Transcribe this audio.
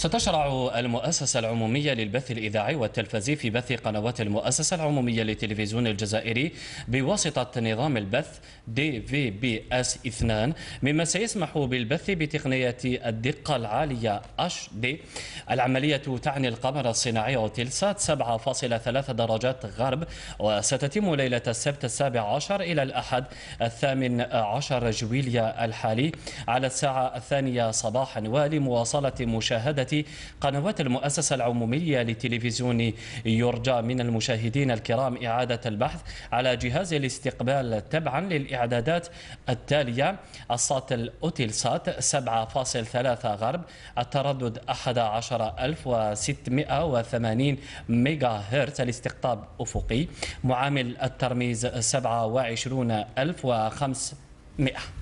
ستشرع المؤسسة العمومية للبث الإذاعي والتلفزي في بث قنوات المؤسسة العمومية للتلفزيون الجزائري بواسطة نظام البث دي في بي اس 2 مما سيسمح بالبث بتقنية الدقة العالية اش دي العملية تعني القمر الصناعي وتلسات 7.3 درجات غرب وستتم ليلة السبت السابع عشر إلى الأحد الثامن عشر جويليا الحالي على الساعة الثانية صباحا ولمواصلة مشاهدة قنوات المؤسسة العمومية للتلفزيون يرجى من المشاهدين الكرام إعادة البحث على جهاز الاستقبال تبعا للإعدادات التالية الأوتيل سات 7.3 غرب التردد 11680 ميجا هرتز الاستقطاب أفقي معامل الترميز 27500 مئة